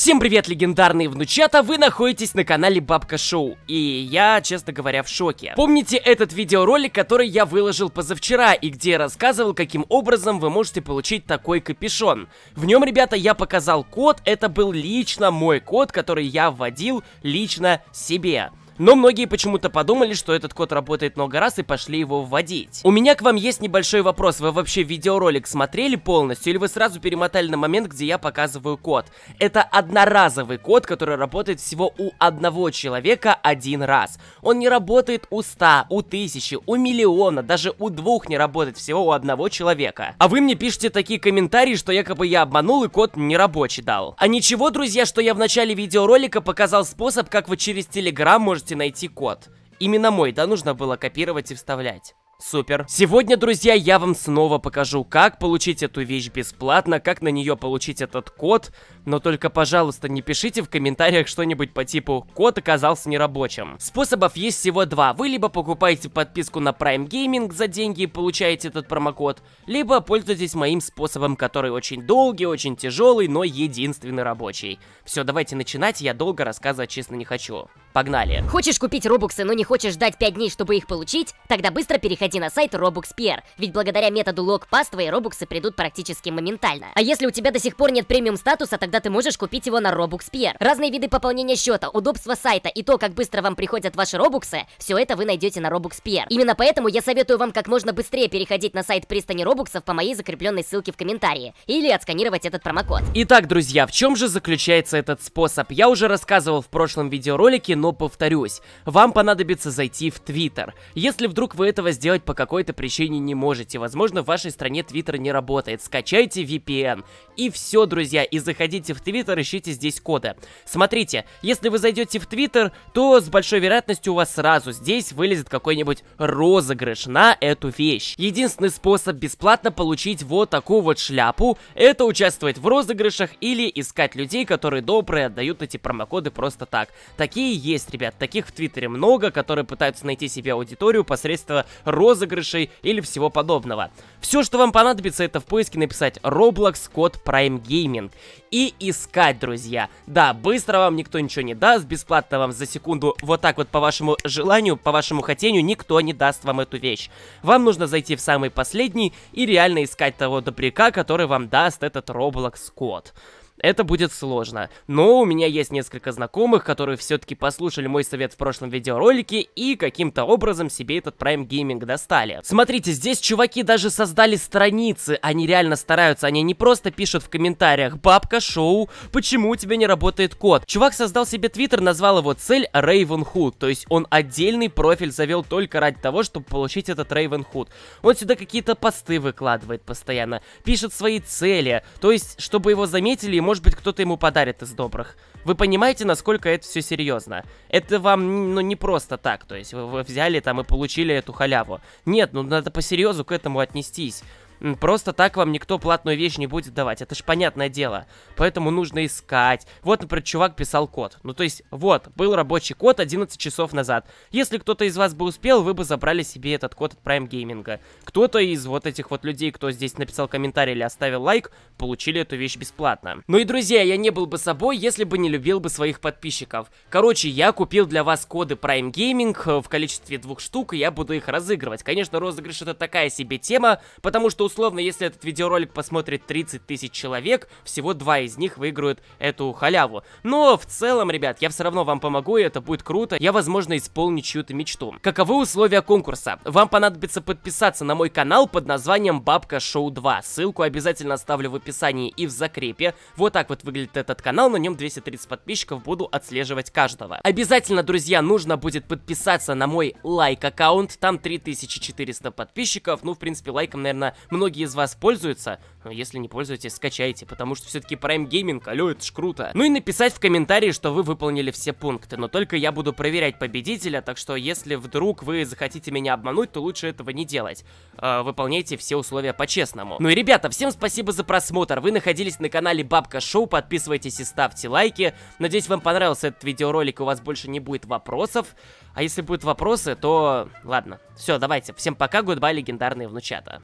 Всем привет, легендарные внучата, вы находитесь на канале Бабка Шоу, и я, честно говоря, в шоке. Помните этот видеоролик, который я выложил позавчера, и где я рассказывал, каким образом вы можете получить такой капюшон? В нем, ребята, я показал код, это был лично мой код, который я вводил лично себе. Но многие почему-то подумали, что этот код работает много раз и пошли его вводить. У меня к вам есть небольшой вопрос. Вы вообще видеоролик смотрели полностью или вы сразу перемотали на момент, где я показываю код? Это одноразовый код, который работает всего у одного человека один раз. Он не работает у 100, у тысячи, у миллиона, даже у двух не работает всего у одного человека. А вы мне пишете такие комментарии, что якобы я обманул и код нерабочий дал. А ничего, друзья, что я в начале видеоролика показал способ, как вы через Telegram можете найти код. Именно мой, да, нужно было копировать и вставлять. Супер. Сегодня, друзья, я вам снова покажу, как получить эту вещь бесплатно, как на нее получить этот код. Но только, пожалуйста, не пишите в комментариях что-нибудь по типу «Код оказался нерабочим». Способов есть всего два. Вы либо покупаете подписку на Prime Gaming за деньги и получаете этот промокод, либо пользуйтесь моим способом, который очень долгий, очень тяжелый, но единственный рабочий. Все, давайте начинать, я долго рассказывать, честно, не хочу. Погнали. Хочешь купить робуксы, но не хочешь ждать 5 дней, чтобы их получить? Тогда быстро переходи Заходи на сайт RobuxPR, ведь благодаря методу LogPass твои робуксы придут практически моментально. А если у тебя до сих пор нет премиум статуса, тогда ты можешь купить его на RobuxPR. Разные виды пополнения счета, удобство сайта и то, как быстро вам приходят ваши робуксы, все это вы найдете на RobuxPR. Именно поэтому я советую вам как можно быстрее переходить на сайт пристани робуксов по моей закрепленной ссылке в комментарии или отсканировать этот промокод. Итак, друзья, в чем же заключается этот способ? Я уже рассказывал в прошлом видеоролике, но повторюсь, вам понадобится зайти в Twitter. Если вдруг вы этого сделаете сделать по какой-то причине не можете. Возможно, в вашей стране Твиттер не работает. Скачайте VPN. И все, друзья, и заходите в Твиттер, ищите здесь коды. Смотрите, если вы зайдете в Твиттер, то с большой вероятностью у вас сразу здесь вылезет какой-нибудь розыгрыш на эту вещь. Единственный способ бесплатно получить вот такую вот шляпу, это участвовать в розыгрышах или искать людей, которые добрые, отдают эти промокоды просто так. Такие есть, ребят, таких в Твиттере много, которые пытаются найти себе аудиторию посредством розыгрышей розыгрышей или всего подобного. Все, что вам понадобится, это в поиске написать Roblox код Prime Gaming и искать, друзья. Да, быстро вам никто ничего не даст, бесплатно вам за секунду вот так вот по вашему желанию, по вашему хотению никто не даст вам эту вещь. Вам нужно зайти в самый последний и реально искать того добряка, который вам даст этот Roblox код. Это будет сложно. Но у меня есть несколько знакомых, которые все-таки послушали мой совет в прошлом видеоролике и каким-то образом себе этот Prime Gaming достали. Смотрите, здесь чуваки даже создали страницы, они реально стараются, они не просто пишут в комментариях «Бабка, шоу, почему у тебя не работает код?». Чувак создал себе твиттер, назвал его цель Ravenhood, то есть он отдельный профиль завел только ради того, чтобы получить этот Ravenhood. Он сюда какие-то посты выкладывает постоянно, пишет свои цели, то есть чтобы его заметили, ему может быть, кто-то ему подарит из добрых. Вы понимаете, насколько это все серьезно? Это вам, ну, не просто так, то есть вы, вы взяли там и получили эту халяву. Нет, ну, надо по серьезу к этому отнестись. Просто так вам никто платную вещь не будет давать. Это ж понятное дело. Поэтому нужно искать. Вот, например, чувак писал код. Ну, то есть, вот, был рабочий код 11 часов назад. Если кто-то из вас бы успел, вы бы забрали себе этот код от Prime Gaming. Кто-то из вот этих вот людей, кто здесь написал комментарий или оставил лайк, получили эту вещь бесплатно. Ну и, друзья, я не был бы собой, если бы не любил бы своих подписчиков. Короче, я купил для вас коды Prime Gaming э, в количестве двух штук, и я буду их разыгрывать. Конечно, розыгрыш это такая себе тема, потому что условно, если этот видеоролик посмотрит 30 тысяч человек, всего два из них выиграют эту халяву. Но в целом, ребят, я все равно вам помогу, и это будет круто. Я, возможно, исполню чью-то мечту. Каковы условия конкурса? Вам понадобится подписаться на мой канал под названием Бабка Шоу 2. Ссылку обязательно оставлю в описании и в закрепе. Вот так вот выглядит этот канал, на нем 230 подписчиков, буду отслеживать каждого. Обязательно, друзья, нужно будет подписаться на мой лайк-аккаунт, там 3400 подписчиков, ну, в принципе, лайком, наверное, много многие из вас пользуются. Если не пользуетесь, скачайте, потому что все-таки Prime Gaming, алё, это ж круто. Ну и написать в комментарии, что вы выполнили все пункты, но только я буду проверять победителя, так что если вдруг вы захотите меня обмануть, то лучше этого не делать. Э, выполняйте все условия по-честному. Ну и, ребята, всем спасибо за просмотр. Вы находились на канале Бабка Шоу, подписывайтесь и ставьте лайки. Надеюсь, вам понравился этот видеоролик, и у вас больше не будет вопросов. А если будут вопросы, то... Ладно, все, давайте. Всем пока, гудбай, легендарные внучата.